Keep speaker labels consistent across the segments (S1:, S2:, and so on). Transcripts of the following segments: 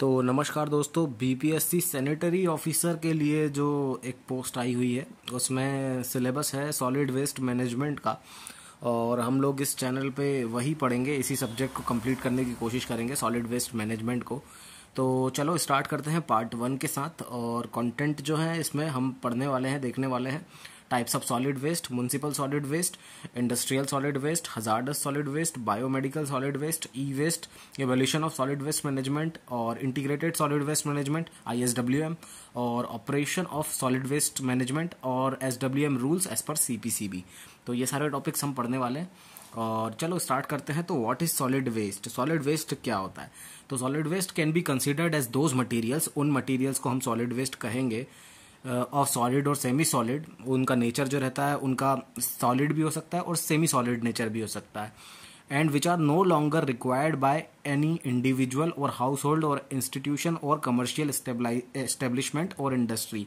S1: तो नमस्कार दोस्तों बीपीएससी सैनिटरी ऑफिसर के लिए जो एक पोस्ट आई हुई है उसमें सिलेबस है सॉलिड वेस्ट मैनेजमेंट का और हम लोग इस चैनल पे वही पढ़ेंगे इसी सब्जेक्ट को कंप्लीट करने की कोशिश करेंगे सॉलिड वेस्ट मैनेजमेंट को तो चलो स्टार्ट करते हैं पार्ट वन के साथ और कंटेंट जो है इसमें हम पढ़ने वाले हैं देखने वाले हैं types of solid waste municipal solid waste industrial solid waste hazardous solid waste biomedical solid waste E waste evolution of solid waste management और integrated solid waste management I S W M और operation of solid waste management और S W M rules as per C P C B तो ये सारे topics हम पढ़ने वाले हैं और चलो स्टार्ट करते हैं तो what is solid waste solid waste क्या होता है तो solid waste can be considered as those materials उन मटेरियल्स को हम सॉलिड वेस्ट कहेंगे ऑफ सॉलिड और सेमी सॉलिड उनका नेचर जो रहता है उनका सॉलिड भी हो सकता है और सेमी सॉलिड नेचर भी हो सकता है and which are no longer required by any individual और हाउस होल्ड और इंस्टीट्यूशन और कमर्शियल एस्टेब्लिशमेंट और इंडस्ट्री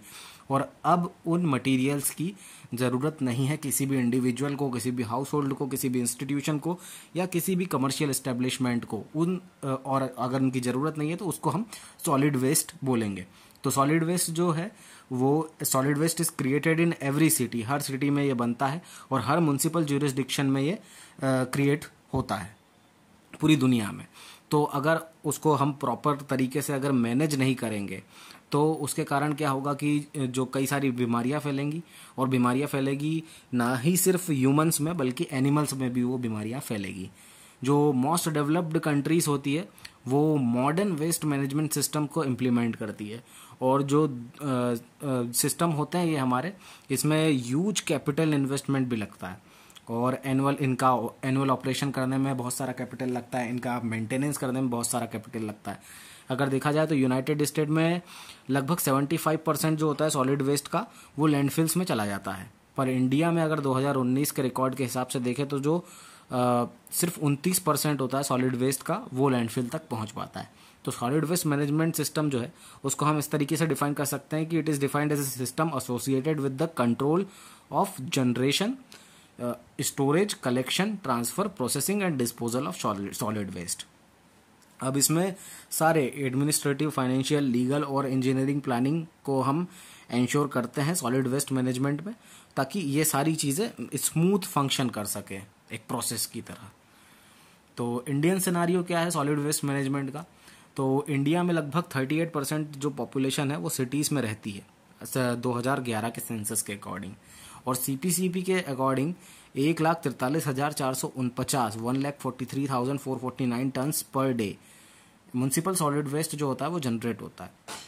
S1: और अब उन मटेरियल्स की ज़रूरत नहीं है किसी भी इंडिविजुअल को किसी भी हाउस होल्ड को किसी भी इंस्टीट्यूशन को या किसी भी कमर्शियल इस्टेब्लिशमेंट को उन और अगर उनकी ज़रूरत नहीं है तो उसको हम सॉलिड वेस्ट बोलेंगे तो सॉलिड वेस्ट जो है वो solid waste is created in every city हर सिटी में ये बनता है और हर म्यूनसिपल ज्यूरिस्डिक्शन में ये क्रिएट होता है पूरी दुनिया में तो अगर उसको हम प्रॉपर तरीके से अगर मैनेज नहीं करेंगे तो उसके कारण क्या होगा कि जो कई सारी बीमारियां फैलेंगी और बीमारियां फैलेगी ना ही सिर्फ ह्यूमंस में बल्कि एनिमल्स में भी वो बीमारियां फैलेगी जो मोस्ट डेवलप्ड कंट्रीज होती है वो मॉडर्न वेस्ट मैनेजमेंट सिस्टम को इम्प्लीमेंट करती है और जो सिस्टम होते हैं ये हमारे इसमें यूज कैपिटल इन्वेस्टमेंट भी लगता है और एनुअल इनका एनुअल ऑपरेशन करने में बहुत सारा कैपिटल लगता है इनका मेंटेनेंस करने में बहुत सारा कैपिटल लगता है अगर देखा जाए तो यूनाइटेड स्टेट में लगभग 75 परसेंट जो होता है सॉलिड वेस्ट का वो लैंडफिल्स में चला जाता है पर इंडिया में अगर 2019 के रिकॉर्ड के हिसाब से देखें तो जो आ, सिर्फ उनतीस परसेंट होता है सॉलिड वेस्ट का वो लैंडफिल तक पहुंच पाता है तो सॉलिड वेस्ट मैनेजमेंट सिस्टम जो है उसको हम इस तरीके से डिफाइन कर सकते हैं कि it is defined as a system associated with the control of generation storage collection transfer processing and disposal of solid waste अब इसमें सारे एडमिनिस्ट्रेटिव फाइनेंशियल लीगल और इंजीनियरिंग प्लानिंग को हम इंश्योर करते हैं सॉलिड वेस्ट मैनेजमेंट में ताकि ये सारी चीज़ें स्मूथ फंक्शन कर सके एक प्रोसेस की तरह तो इंडियन सिनारियो क्या है सॉलिड वेस्ट मैनेजमेंट का तो इंडिया में लगभग 38 परसेंट जो पॉपुलेशन है वो सिटीज़ में रहती है 2011 के सेंसस के अकॉर्डिंग और सी के अकॉर्डिंग एक लाख तिरतालीस हज़ार चार सौ उनपचास one lakh forty three thousand four forty nine tons per day municipal solid waste जो होता है वो जनरेट होता है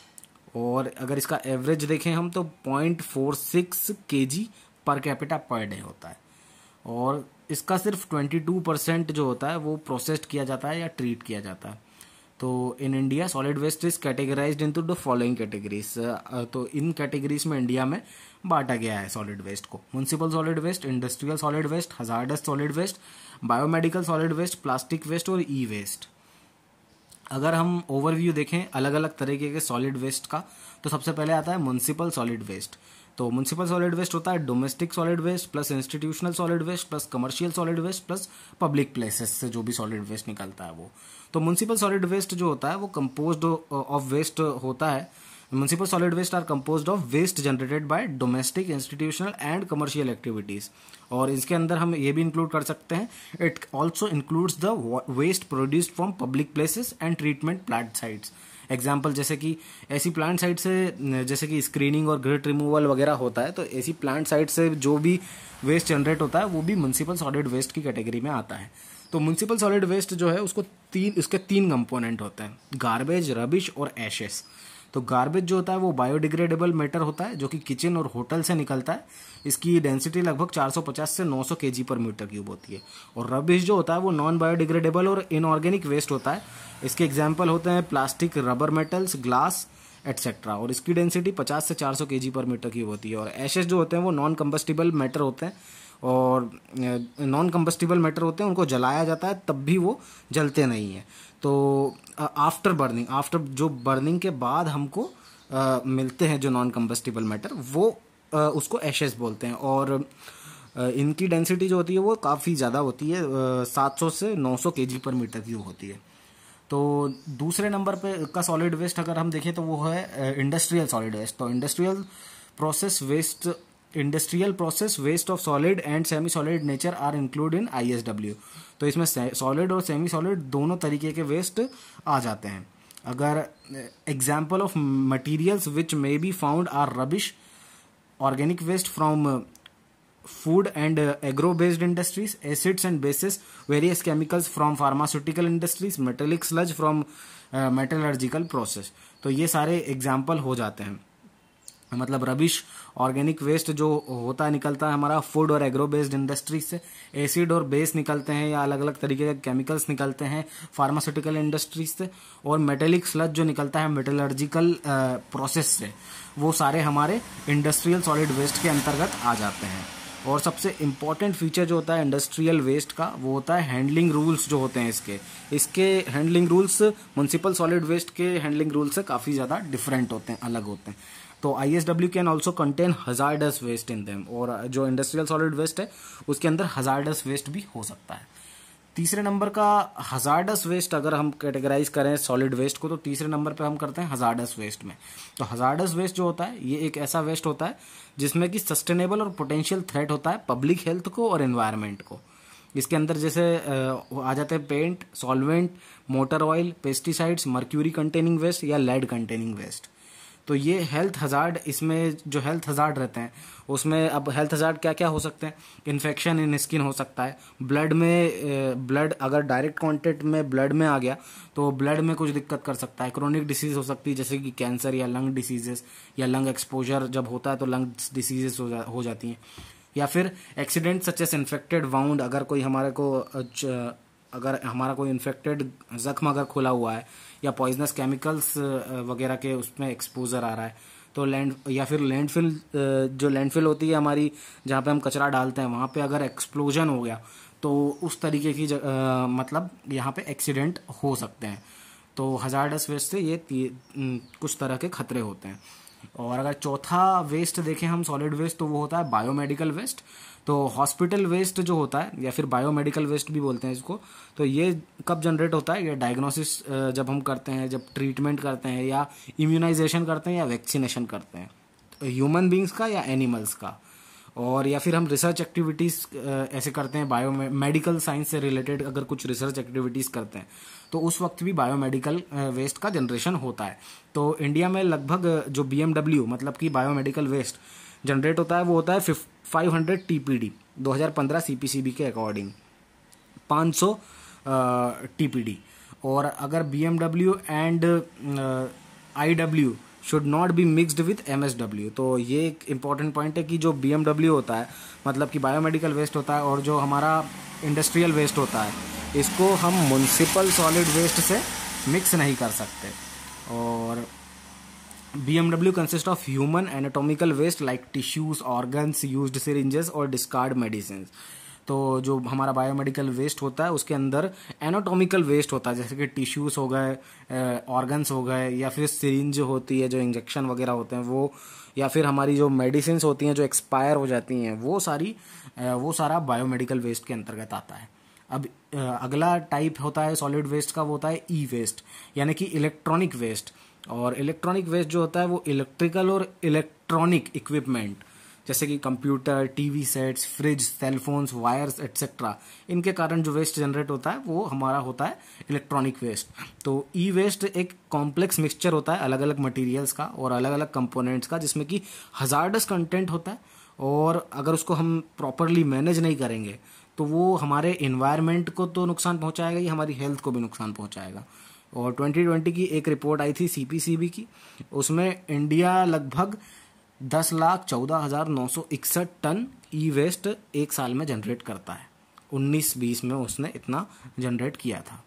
S1: और अगर इसका एवरेज देखें हम तो पॉइंट फोर सिक्स के जी पर कैपिटा पर डे होता है और इसका सिर्फ ट्वेंटी टू परसेंट जो होता है वो प्रोसेस्ड किया जाता है या ट्रीट किया जाता है तो, uh, तो in India solid waste is categorise into the following categories तो इन कैटेगरीज में इंडिया में बांटा गया है सॉलिड वेस्ट को municipal solid waste industrial solid waste hazardous solid waste biomedical solid waste plastic waste और ई वेस्ट अगर हम ओवरव्यू देखें अलग अलग तरीके के सॉलिड वेस्ट का तो सबसे पहले आता है म्यूनसिपल सॉलिड वेस्ट तो म्यूनसिपल सॉलिड वेस्ट होता है domestic solid waste plus institutional solid waste plus commercial solid waste plus public places से जो भी सॉलिड वेस्ट निकलता है वो तो म्यूनसिपल सॉलिड वेस्ट जो होता है वो कंपोज ऑफ वेस्ट होता है municipal solid waste are compose of waste generated by domestic institutional and commercial activities और इसके अंदर हम ये भी इंक्लूड कर सकते हैं it also includes the waste produced from public places and treatment plant sites example जैसे कि ऐसी प्लांट साइड से जैसे कि स्क्रीनिंग और ग्रिट रिमूवल वगैरह होता है तो ऐसी प्लांट साइड से जो भी वेस्ट जनरेट होता है वो भी म्यूनसिपल सॉलिड वेस्ट की कैटेगरी में आता है तो म्यूनसिपल सॉलिड वेस्ट जो है उसको तीन उसके तीन कंपोनेंट होते हैं गार्बेज रबिश और एशेस तो गार्बेज जो होता है वो बायोडिग्रेडेबल मैटर होता है जो कि किचन और होटल से निकलता है इसकी डेंसिटी लगभग 450 से 900 सौ पर मीटर क्यूब होती है और रबिश जो होता है वो नॉन बायोडिग्रेडेबल और इनऑर्गेनिक वेस्ट होता है इसके एग्जाम्पल होते हैं plastic rubber metals glass etcetera और इसकी डेंसिटी 50 से 400 सौ पर मीटर क्यूब होती है और एशेज जो होते हैं वो नॉन कम्बस्टिबल मैटर होते हैं और नॉन कम्बस्टिबल मैटर होते हैं उनको जलाया जाता है तब भी वो जलते नहीं हैं तो आफ्टर बर्निंग आफ्टर जो बर्निंग के बाद हमको आ, मिलते हैं जो नॉन कम्बस्टिबल मैटर वो आ, उसको एशेस बोलते हैं और आ, इनकी डेंसिटी जो होती है वो काफ़ी ज़्यादा होती है सात सौ से नौ सौ के जी पर मीटर वो होती है तो दूसरे नंबर पे का सॉलिड वेस्ट अगर हम देखें तो वो है इंडस्ट्रियल सॉलिड वेस्ट तो industrial process waste industrial process waste of solid and semi solid nature are include in I तो इसमें सॉलिड और सेमी सॉलिड दोनों तरीके के वेस्ट आ जाते हैं अगर example of materials which may be found are rubbish organic waste from food and agro based industries acids and bases various chemicals from pharmaceutical industries metallic sludge from metallurgical process तो ये सारे example हो जाते हैं मतलब rubbish organic waste जो होता है निकलता है हमारा फूड और एग्रो बेस्ड इंडस्ट्री से एसिड और बेस निकलते हैं या अलग अलग तरीके के केमिकल्स निकलते हैं फार्मास्यूटिकल इंडस्ट्री से और मेटेलिक स्लज जो निकलता है मेटेलर्जिकल प्रोसेस से वो सारे हमारे इंडस्ट्रियल सॉलिड वेस्ट के अंतर्गत आ जाते हैं और सबसे इम्पॉर्टेंट फीचर जो होता है इंडस्ट्रियल वेस्ट का वो होता है हैंडलिंग रूल्स जो होते हैं इसके इसके handling rules municipal solid waste के हैंडलिंग रूल्स से काफ़ी ज़्यादा डिफरेंट होते हैं अलग होते हैं तो I S W can also contain dust waste in them और जो इंडस्ट्रियल सॉलिड वेस्ट है उसके अंदर डस वेस्ट भी हो सकता है तीसरे नंबर का डस वेस्ट अगर हम कैटेगराइज करें सॉलिड वेस्ट को तो तीसरे नंबर पे हम करते हैं डस वेस्ट में तो डस वेस्ट जो होता है ये एक ऐसा वेस्ट होता है जिसमें कि सस्टेनेबल और पोटेंशियल थ्रेट होता है पब्लिक हेल्थ को और इन्वायरमेंट को इसके अंदर जैसे आ जाते हैं paint solvent motor oil pesticides mercury containing waste या लेड कंटेनिंग वेस्ट तो ये हेल्थ हज़ार्ड इसमें जो हेल्थ हज़ार्ड रहते हैं उसमें अब हेल्थ हज़ार्ड क्या क्या हो सकते हैं इन्फेक्शन इन स्किन हो सकता है ब्लड में ब्लड अगर डायरेक्ट कॉन्टेक्ट में ब्लड में आ गया तो ब्लड में कुछ दिक्कत कर सकता है क्रोनिक डिसीज़ हो सकती है जैसे कि कैंसर या लंग डिसीजेस या लंग एक्सपोजर जब होता है तो लंग डिसीजेस हो, जा, हो जाती हैं या फिर accident such as infected wound अगर कोई हमारे को अगर हमारा कोई इन्फेक्टेड जख्म अगर खुला हुआ है या पॉइजनस केमिकल्स वगैरह के उसमें एक्सपोजर आ रहा है तो लैंड या फिर लैंडफिल जो लैंडफिल होती है हमारी जहाँ पे हम कचरा डालते हैं वहाँ पे अगर एक्सप्लोजन हो गया तो उस तरीके की आ, मतलब यहाँ पे एक्सीडेंट हो सकते हैं तो हजार डस वेस्ट से ये कुछ तरह के खतरे होते हैं और अगर चौथा वेस्ट देखें हम सॉलिड वेस्ट तो वो होता है बायोमेडिकल वेस्ट तो हॉस्पिटल वेस्ट जो होता है या फिर बायोमेडिकल वेस्ट भी बोलते हैं इसको तो ये कब जनरेट होता है ये डायग्नोसिस जब हम करते हैं जब ट्रीटमेंट करते हैं या इम्यूनाइजेशन करते हैं या वैक्सीनेशन करते हैं ह्यूमन तो बींग्स का या एनिमल्स का और या फिर हम रिसर्च एक्टिविटीज़ ऐसे करते हैं बायो मेडिकल साइंस से रिलेटेड अगर कुछ रिसर्च एक्टिविटीज़ करते हैं तो उस वक्त भी बायोमेडिकल वेस्ट का जनरेशन होता है तो इंडिया में लगभग जो बी मतलब कि बायोमेडिकल वेस्ट जनरेट होता है वो होता है five hundred T P D दो हज़ार पंद्रह सी पी सी बी के अकॉर्डिंग पाँच सौ टी पी डी और अगर B M W and I W should not be mixed with M S W तो ये एक इम्पॉर्टेंट पॉइंट है कि जो बी एम डब्ल्यू होता है मतलब कि बायोमेडिकल वेस्ट होता है और जो हमारा इंडस्ट्रियल वेस्ट होता है इसको हम म्यूनसिपल सॉलिड वेस्ट से मिक्स नहीं कर सकते और BMW consist of human anatomical waste like tissues organs use syringes और डिस्कार्ड मेडिसिन तो जो हमारा बायोमेडिकल वेस्ट होता है उसके अंदर एनाटोमिकल वेस्ट होता है जैसे कि टिश्यूज़ हो गए ऑर्गन्स हो गए या फिर सिरिंज होती है जो इंजेक्शन वगैरह होते हैं वो या फिर हमारी जो मेडिसिन होती हैं जो एक्सपायर हो जाती हैं वो सारी वो सारा बायोमेडिकल वेस्ट के अंतर्गत आता है अब अगला टाइप होता है सॉलिड वेस्ट का वो होता है ई वेस्ट यानी कि इलेक्ट्रॉनिक वेस्ट और इलेक्ट्रॉनिक वेस्ट जो होता है वो इलेक्ट्रिकल और इलेक्ट्रॉनिक इक्विपमेंट जैसे कि computer TV sets fridge cellphones wires etcetera इनके कारण जो वेस्ट जनरेट होता है वो हमारा होता है इलेक्ट्रॉनिक वेस्ट तो ई वेस्ट एक कॉम्प्लेक्स मिक्सचर होता है अलग अलग मटेरियल्स का और अलग अलग कंपोनेंट्स का जिसमें कि हजारडस कंटेंट होता है और अगर उसको हम प्रॉपरली मैनेज नहीं करेंगे तो वो हमारे इन्वायरमेंट को तो नुकसान पहुंचाएगा ही हमारी हेल्थ को भी नुकसान पहुंचाएगा और 2020 की एक रिपोर्ट आई थी सीपीसीबी की उसमें इंडिया लगभग दस लाख चौदह हज़ार नौ सौ इकसठ टन ई वेस्ट एक साल में जनरेट करता है उन्नीस बीस में उसने इतना जनरेट किया था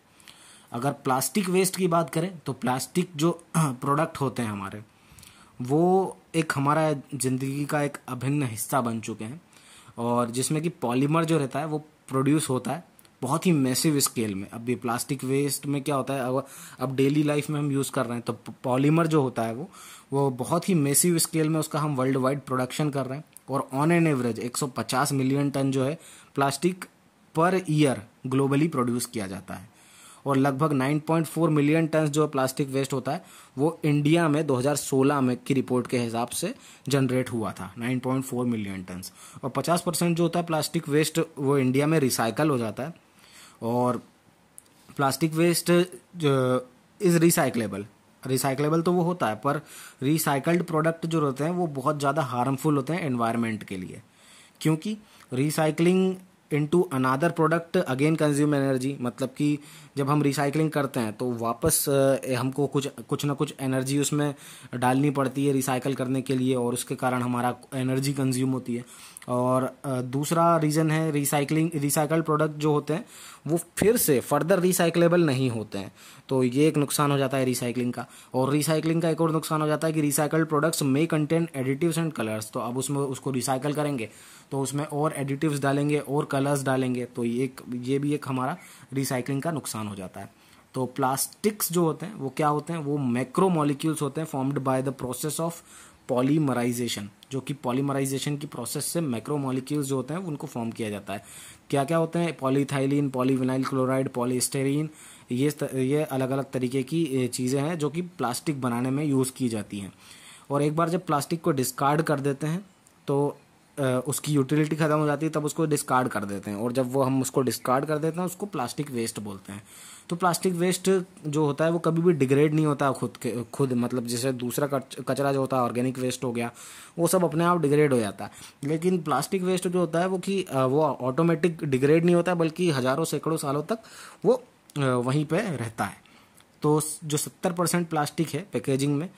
S1: अगर प्लास्टिक वेस्ट की बात करें तो प्लास्टिक जो प्रोडक्ट होते हैं हमारे वो एक हमारा ज़िंदगी का एक अभिन्न हिस्सा बन चुके हैं और जिसमें कि पॉलीमर जो रहता है वो प्रोड्यूस होता है बहुत ही मैसिव स्केल में अब ये प्लास्टिक वेस्ट में क्या होता है अब अब डेली लाइफ में हम यूज़ कर रहे हैं तो पॉलीमर जो होता है वो वो बहुत ही मैसिव स्केल में उसका हम वर्ल्ड वाइड प्रोडक्शन कर रहे हैं और on an average 150 million ton जो है plastic per year globally produce किया जाता है और लगभग 9.4 मिलियन टन जो प्लास्टिक वेस्ट होता है वो इंडिया में 2016 में की रिपोर्ट के हिसाब से जनरेट हुआ था 9.4 मिलियन टन और 50 परसेंट जो होता है प्लास्टिक वेस्ट वो इंडिया में रिसाइकल हो जाता है और plastic waste is recyclable recyclable तो वो होता है पर रिसाइकल्ड प्रोडक्ट जो होते हैं वो बहुत ज़्यादा हार्मफुल होते हैं एनवायरनमेंट के लिए क्योंकि recycling into another product again consume energy मतलब कि जब हम रिसाइकलिंग करते हैं तो वापस हमको कुछ कुछ ना कुछ एनर्जी उसमें डालनी पड़ती है रिसाइकल करने के लिए और उसके कारण हमारा एनर्जी कंज्यूम होती है और दूसरा रीज़न है रिसाइकलिंग रिसाइकल प्रोडक्ट जो होते हैं वो फिर से फर्दर रिसाइकलेबल नहीं होते हैं तो ये एक नुकसान हो जाता है रिसाइकलिंग का और रिसाइकलिंग का एक और नुकसान हो जाता है कि recycle products may contain additives and colours तो अब उसमें उसको रिसाइकल करेंगे तो उसमें और एडिटिव्स डालेंगे और कलर्स डालेंगे तो ये एक ये भी एक हमारा रिसाइकलिंग का नुकसान हो जाता है तो प्लास्टिक्स जो होते हैं वो क्या होते हैं वो मैक्रो मॉलिक्यूल्स होते हैं formed by the process of polymerisation जो कि पॉलीमराइजेशन की प्रोसेस से मैक्रो मॉलिक्यूल्स जो होते हैं उनको फॉर्म किया जाता है क्या क्या होते हैं पॉलीथाइलिन पॉलीविनाइल क्लोराइड पॉलीस्टेरिन ये ये अलग अलग तरीके की चीज़ें हैं जो कि प्लास्टिक बनाने में यूज़ की जाती हैं और एक बार जब प्लास्टिक को डिस्कार्ड कर देते हैं तो उसकी यूटिलिटी ख़त्म हो जाती है तब उसको डिस्कार्ड कर देते हैं और जब वो हम उसको डिस्कार्ड कर देते हैं उसको प्लास्टिक वेस्ट बोलते हैं तो प्लास्टिक वेस्ट जो होता है वो कभी भी डिग्रेड नहीं होता खुद के खुद मतलब जैसे दूसरा कचरा जो होता है ऑर्गेनिक वेस्ट हो गया वो सब अपने आप डिग्रेड हो जाता है लेकिन प्लास्टिक वेस्ट जो होता है वो कि वो ऑटोमेटिक डिग्रेड नहीं होता बल्कि हज़ारों सैकड़ों सालों तक वो वहीं पर रहता है तो जो सत्तर परसेंट प्लास्टिक है पैकेजिंग में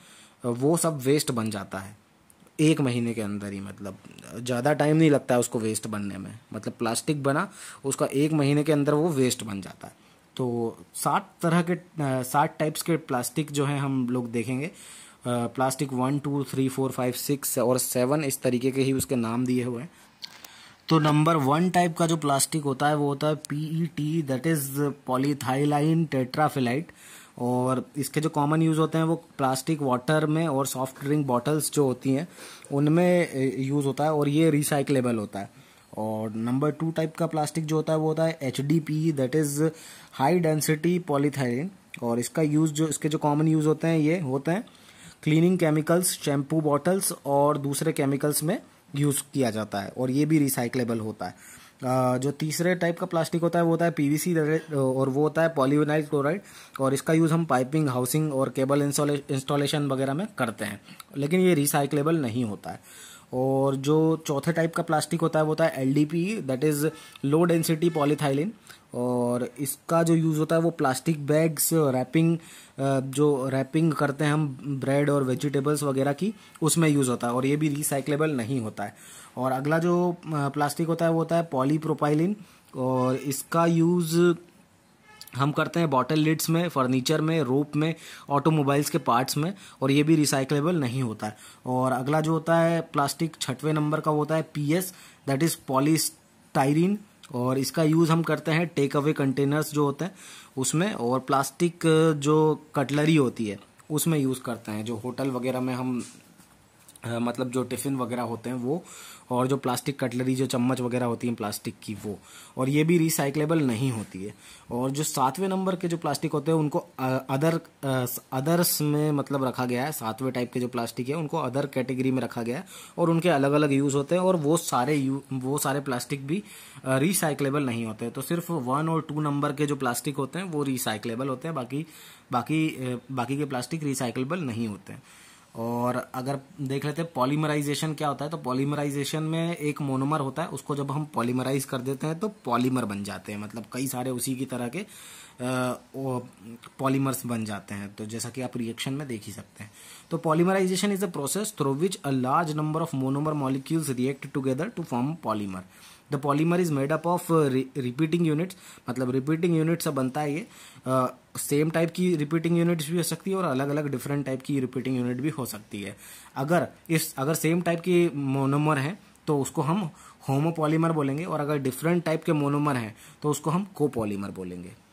S1: वो सब वेस्ट बन जाता है एक महीने के अंदर ही मतलब ज़्यादा टाइम नहीं लगता है उसको वेस्ट बनने में मतलब प्लास्टिक बना उसका एक महीने के अंदर वो वेस्ट बन जाता है तो सात तरह के सात टाइप्स के प्लास्टिक जो हैं हम लोग देखेंगे plastic one two three four five six और सेवन इस तरीके के ही उसके नाम दिए हुए हैं तो नंबर वन टाइप का जो प्लास्टिक होता है वो होता है P E T that is polyethylene terephthalate और इसके जो कॉमन यूज़ होते हैं वो प्लास्टिक वाटर में और सॉफ्ट ड्रिंक बॉटल्स जो होती हैं उनमें यूज़ होता है और ये रिसाइकलेबल होता है और नंबर टू टाइप का प्लास्टिक जो होता है वो होता है H D P that is high density polyethylene और इसका यूज़ जो इसके जो कॉमन यूज़ होते हैं ये होते हैं क्लीनिंग केमिकल्स शैम्पू बॉटल्स और दूसरे केमिकल्स में यूज़ किया जाता है और ये भी रिसाइकलेबल होता है जो तीसरे टाइप का प्लास्टिक होता है वो होता है पीवीसी और वो होता है पॉलीविनाइल क्लोराइड और इसका यूज़ हम पाइपिंग हाउसिंग और केबल इंस्टॉलेशन वगैरह में करते हैं लेकिन ये रिसाइकलेबल नहीं होता है और जो चौथे टाइप का प्लास्टिक होता है वो होता है L D P that is low density polyethylene और इसका जो यूज़ होता है वो प्लास्टिक बैग्स रैपिंग जो रैपिंग करते हैं हम ब्रेड और वेजिटेबल्स वगैरह की उसमें यूज़ होता है और ये भी रिसाइकलेबल नहीं होता है और अगला जो प्लास्टिक होता है वो होता है पॉलीप्रोपाइलिन और इसका यूज़ हम करते हैं बॉटल लिड्स में फर्नीचर में रोप में ऑटोमोबाइल्स के पार्ट्स में और ये भी रिसाइकलेबल नहीं होता है और अगला जो होता है प्लास्टिक छठवें नंबर का होता है P S that is polystyrene और इसका यूज़ हम करते हैं टेक अवे कंटेनर्स जो होते हैं उसमें और प्लास्टिक जो कटलरी होती है उसमें यूज़ करते हैं जो होटल वगैरह में हम मतलब जो टिफ़िन वगैरह होते हैं वो और जो प्लास्टिक कटलरी जो चम्मच वगैरह होती हैं प्लास्टिक की वो और ये भी रिसाइकलेबल नहीं होती है और जो सातवें नंबर के जो प्लास्टिक होते हैं उनको अदर अदर्स में मतलब रखा गया है सातवें टाइप के जो प्लास्टिक है उनको अदर कैटेगरी में रखा गया है और उनके अलग अलग यूज़ होते हैं और वो सारे यू वो सारे प्लास्टिक भी रिसाइकलेबल नहीं होते तो सिर्फ वन और टू नंबर के जो प्लास्टिक होते हैं वो रिसाइकलेबल होते हैं बाकी बाकी बाकी के प्लास्टिक रिसाइकलेबल नहीं होते हैं और अगर देख लेते हैं पॉलीमराइजेशन क्या होता है तो पॉलीमराइजेशन में एक मोनोमर होता है उसको जब हम पॉलीमराइज कर देते हैं तो पॉलीमर बन जाते हैं मतलब कई सारे उसी की तरह के पॉलीमर्स बन जाते हैं तो जैसा कि आप रिएक्शन में देख ही सकते हैं तो polymerization is a process through which a large number of monomer molecules react together to form polymer the polymer is made up of repeating units मतलब रिपीटिंग यूनिट से बनता है ये सेम टाइप की रिपीटिंग यूनिट्स भी हो सकती है और अलग अलग डिफरेंट टाइप की रिपीटिंग यूनिट भी हो सकती है अगर इस अगर सेम टाइप की मोनोमर है तो उसको हम होमोपॉलीमर बोलेंगे और अगर डिफरेंट टाइप के मोनोमर हैं तो उसको हम कोपॉलीमर बोलेंगे